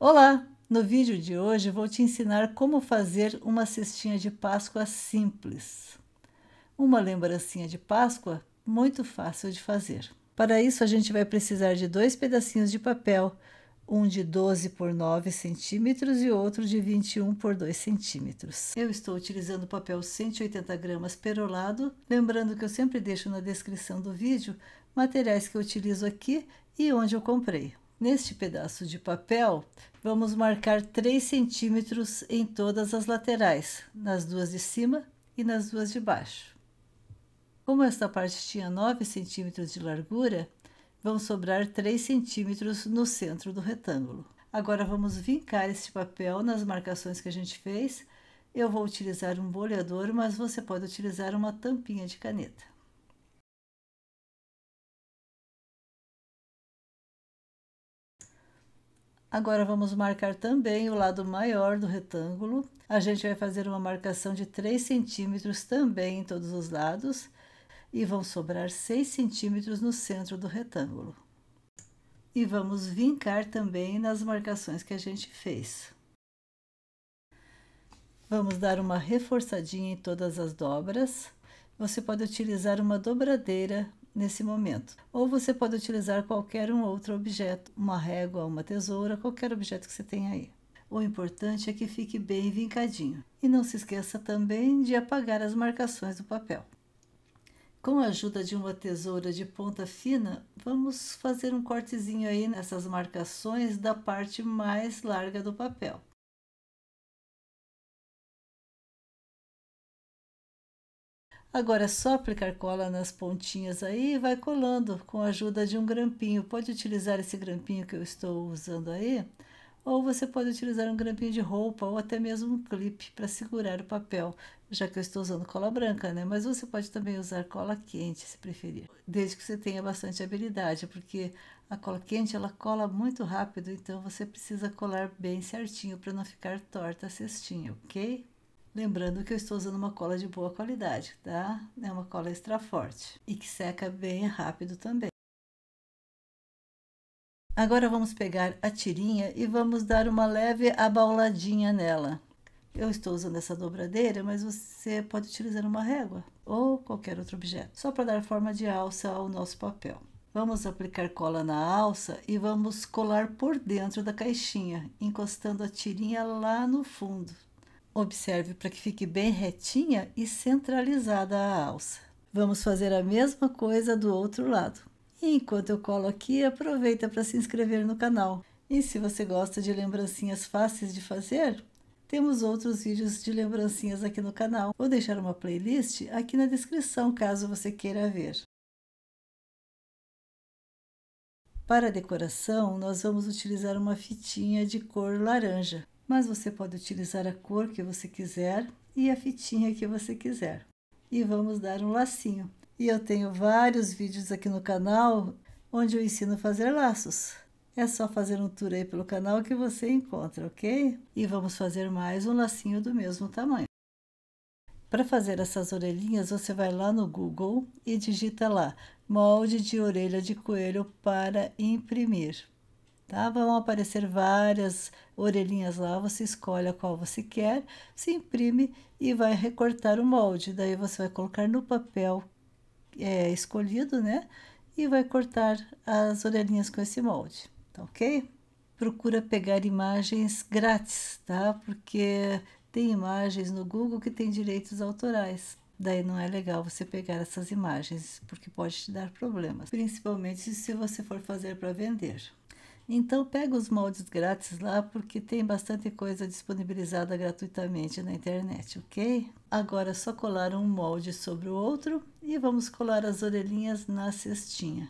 Olá! No vídeo de hoje vou te ensinar como fazer uma cestinha de Páscoa simples. Uma lembrancinha de Páscoa muito fácil de fazer. Para isso, a gente vai precisar de dois pedacinhos de papel, um de 12 por 9 centímetros e outro de 21 por 2 centímetros. Eu estou utilizando papel 180 gramas perolado, lembrando que eu sempre deixo na descrição do vídeo materiais que eu utilizo aqui e onde eu comprei. Neste pedaço de papel, vamos marcar 3 centímetros em todas as laterais, nas duas de cima e nas duas de baixo. Como esta parte tinha 9 centímetros de largura, vão sobrar 3 centímetros no centro do retângulo. Agora vamos vincar este papel nas marcações que a gente fez. Eu vou utilizar um boleador, mas você pode utilizar uma tampinha de caneta. Agora vamos marcar também o lado maior do retângulo. A gente vai fazer uma marcação de 3 centímetros também em todos os lados e vão sobrar 6 centímetros no centro do retângulo. E vamos vincar também nas marcações que a gente fez. Vamos dar uma reforçadinha em todas as dobras. Você pode utilizar uma dobradeira nesse momento. Ou você pode utilizar qualquer um outro objeto, uma régua, uma tesoura, qualquer objeto que você tenha aí. O importante é que fique bem vincadinho. E não se esqueça também de apagar as marcações do papel. Com a ajuda de uma tesoura de ponta fina, vamos fazer um cortezinho aí nessas marcações da parte mais larga do papel. Agora é só aplicar cola nas pontinhas aí e vai colando com a ajuda de um grampinho. Pode utilizar esse grampinho que eu estou usando aí, ou você pode utilizar um grampinho de roupa ou até mesmo um clipe para segurar o papel, já que eu estou usando cola branca, né? Mas você pode também usar cola quente, se preferir, desde que você tenha bastante habilidade, porque a cola quente ela cola muito rápido, então você precisa colar bem certinho para não ficar torta a cestinha, ok? Lembrando que eu estou usando uma cola de boa qualidade, tá? É uma cola extra forte e que seca bem rápido também. Agora vamos pegar a tirinha e vamos dar uma leve abauladinha nela. Eu estou usando essa dobradeira, mas você pode utilizar uma régua ou qualquer outro objeto, só para dar forma de alça ao nosso papel. Vamos aplicar cola na alça e vamos colar por dentro da caixinha, encostando a tirinha lá no fundo. Observe para que fique bem retinha e centralizada a alça. Vamos fazer a mesma coisa do outro lado. E enquanto eu colo aqui, aproveita para se inscrever no canal. E se você gosta de lembrancinhas fáceis de fazer, temos outros vídeos de lembrancinhas aqui no canal. Vou deixar uma playlist aqui na descrição, caso você queira ver. Para a decoração, nós vamos utilizar uma fitinha de cor laranja mas você pode utilizar a cor que você quiser e a fitinha que você quiser. E vamos dar um lacinho. E eu tenho vários vídeos aqui no canal onde eu ensino a fazer laços. É só fazer um tour aí pelo canal que você encontra, ok? E vamos fazer mais um lacinho do mesmo tamanho. Para fazer essas orelhinhas, você vai lá no Google e digita lá molde de orelha de coelho para imprimir. Tá? Vão aparecer várias orelhinhas lá, você escolhe a qual você quer, se imprime e vai recortar o molde. Daí você vai colocar no papel é, escolhido, né? E vai cortar as orelhinhas com esse molde, tá ok? Procura pegar imagens grátis, tá? Porque tem imagens no Google que tem direitos autorais. Daí não é legal você pegar essas imagens, porque pode te dar problemas, principalmente se você for fazer para vender. Então pega os moldes grátis lá porque tem bastante coisa disponibilizada gratuitamente na internet, ok? Agora é só colar um molde sobre o outro e vamos colar as orelhinhas na cestinha.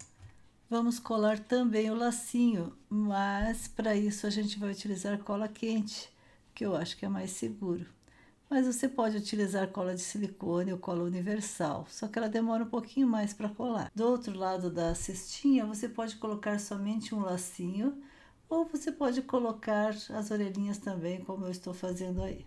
Vamos colar também o lacinho, mas para isso a gente vai utilizar cola quente, que eu acho que é mais seguro mas você pode utilizar cola de silicone ou cola universal, só que ela demora um pouquinho mais para colar. Do outro lado da cestinha, você pode colocar somente um lacinho ou você pode colocar as orelhinhas também, como eu estou fazendo aí.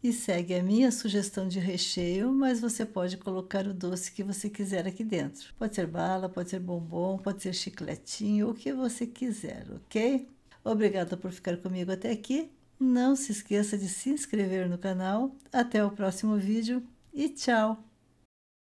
E segue a minha sugestão de recheio, mas você pode colocar o doce que você quiser aqui dentro. Pode ser bala, pode ser bombom, pode ser chicletinho, o que você quiser, ok? Obrigada por ficar comigo até aqui não se esqueça de se inscrever no canal. Até o próximo vídeo e tchau!